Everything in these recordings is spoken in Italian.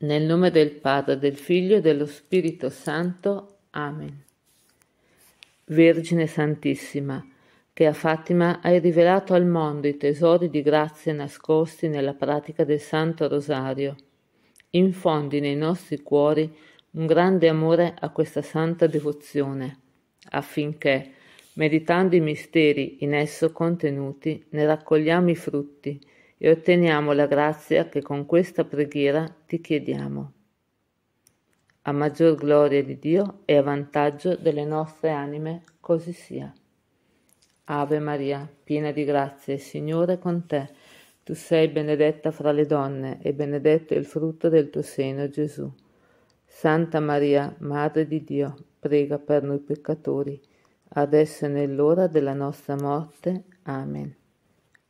Nel nome del Padre, del Figlio e dello Spirito Santo. Amen. Vergine Santissima, che a Fatima hai rivelato al mondo i tesori di grazia nascosti nella pratica del Santo Rosario, infondi nei nostri cuori un grande amore a questa santa devozione, affinché, meditando i misteri in esso contenuti, ne raccogliamo i frutti, e otteniamo la grazia che con questa preghiera ti chiediamo. A maggior gloria di Dio e a vantaggio delle nostre anime, così sia. Ave Maria, piena di grazia, il Signore è con te. Tu sei benedetta fra le donne e benedetto è il frutto del tuo seno, Gesù. Santa Maria, Madre di Dio, prega per noi peccatori, adesso e nell'ora della nostra morte. Amen.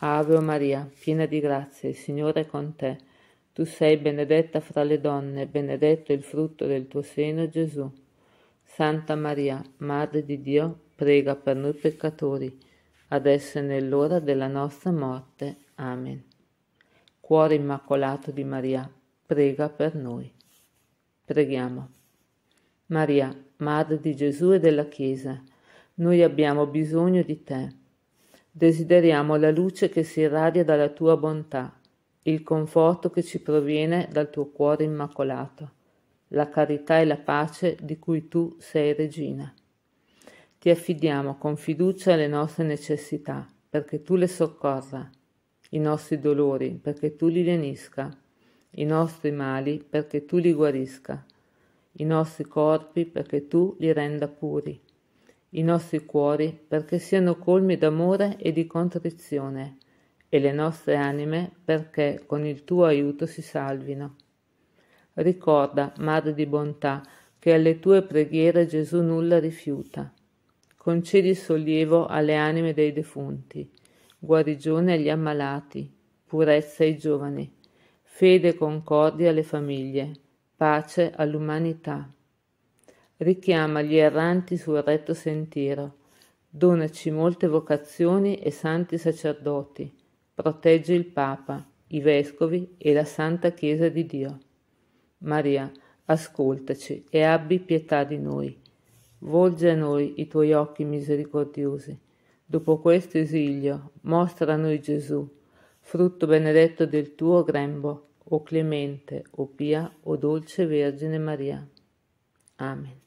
Ave Maria, piena di grazie, il Signore è con te. Tu sei benedetta fra le donne, benedetto il frutto del tuo seno, Gesù. Santa Maria, Madre di Dio, prega per noi peccatori, adesso e nell'ora della nostra morte. Amen. Cuore immacolato di Maria, prega per noi. Preghiamo. Maria, Madre di Gesù e della Chiesa, noi abbiamo bisogno di te desideriamo la luce che si irradia dalla tua bontà, il conforto che ci proviene dal tuo cuore immacolato, la carità e la pace di cui tu sei regina. Ti affidiamo con fiducia alle nostre necessità, perché tu le soccorra, i nostri dolori, perché tu li lenisca, i nostri mali, perché tu li guarisca, i nostri corpi, perché tu li renda puri i nostri cuori perché siano colmi d'amore e di contrizione, e le nostre anime perché con il tuo aiuto si salvino. Ricorda, Madre di bontà, che alle tue preghiere Gesù nulla rifiuta. Concedi sollievo alle anime dei defunti, guarigione agli ammalati, purezza ai giovani, fede e concordia alle famiglie, pace all'umanità richiama gli erranti sul retto sentiero, donaci molte vocazioni e santi sacerdoti, protegge il Papa, i Vescovi e la Santa Chiesa di Dio. Maria, ascoltaci e abbi pietà di noi. Volge a noi i tuoi occhi misericordiosi. Dopo questo esilio, mostra a noi Gesù, frutto benedetto del tuo grembo, o clemente, o pia, o dolce Vergine Maria. Amen.